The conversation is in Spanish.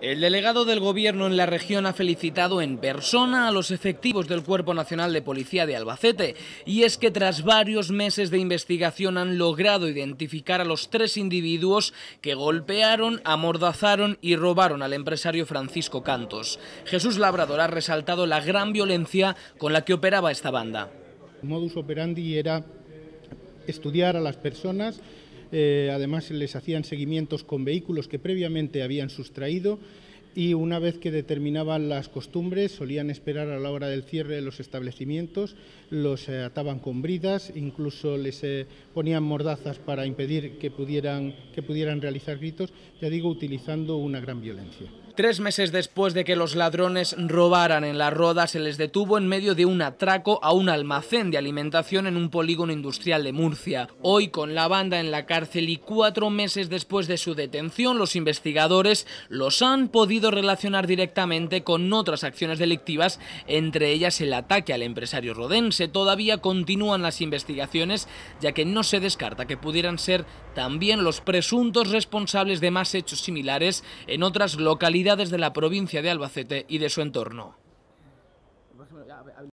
El delegado del Gobierno en la región ha felicitado en persona a los efectivos del Cuerpo Nacional de Policía de Albacete y es que tras varios meses de investigación han logrado identificar a los tres individuos que golpearon, amordazaron y robaron al empresario Francisco Cantos. Jesús Labrador ha resaltado la gran violencia con la que operaba esta banda. El modus operandi era estudiar a las personas además eh, además, les hacían seguimientos con vehículos que previamente habían sustraído y una vez que determinaban las costumbres solían esperar a la hora del cierre de los establecimientos, los eh, ataban con bridas, incluso les eh, ponían mordazas para impedir que pudieran, que pudieran realizar gritos, ya digo, utilizando una gran violencia. Tres meses después de que los ladrones robaran en la Roda, se les detuvo en medio de un atraco a un almacén de alimentación en un polígono industrial de Murcia. Hoy, con la banda en la cárcel y cuatro meses después de su detención, los investigadores los han podido relacionar directamente con otras acciones delictivas, entre ellas el ataque al empresario rodense. Todavía continúan las investigaciones, ya que no se descarta que pudieran ser también los presuntos responsables de más hechos similares en otras localidades de la provincia de Albacete y de su entorno.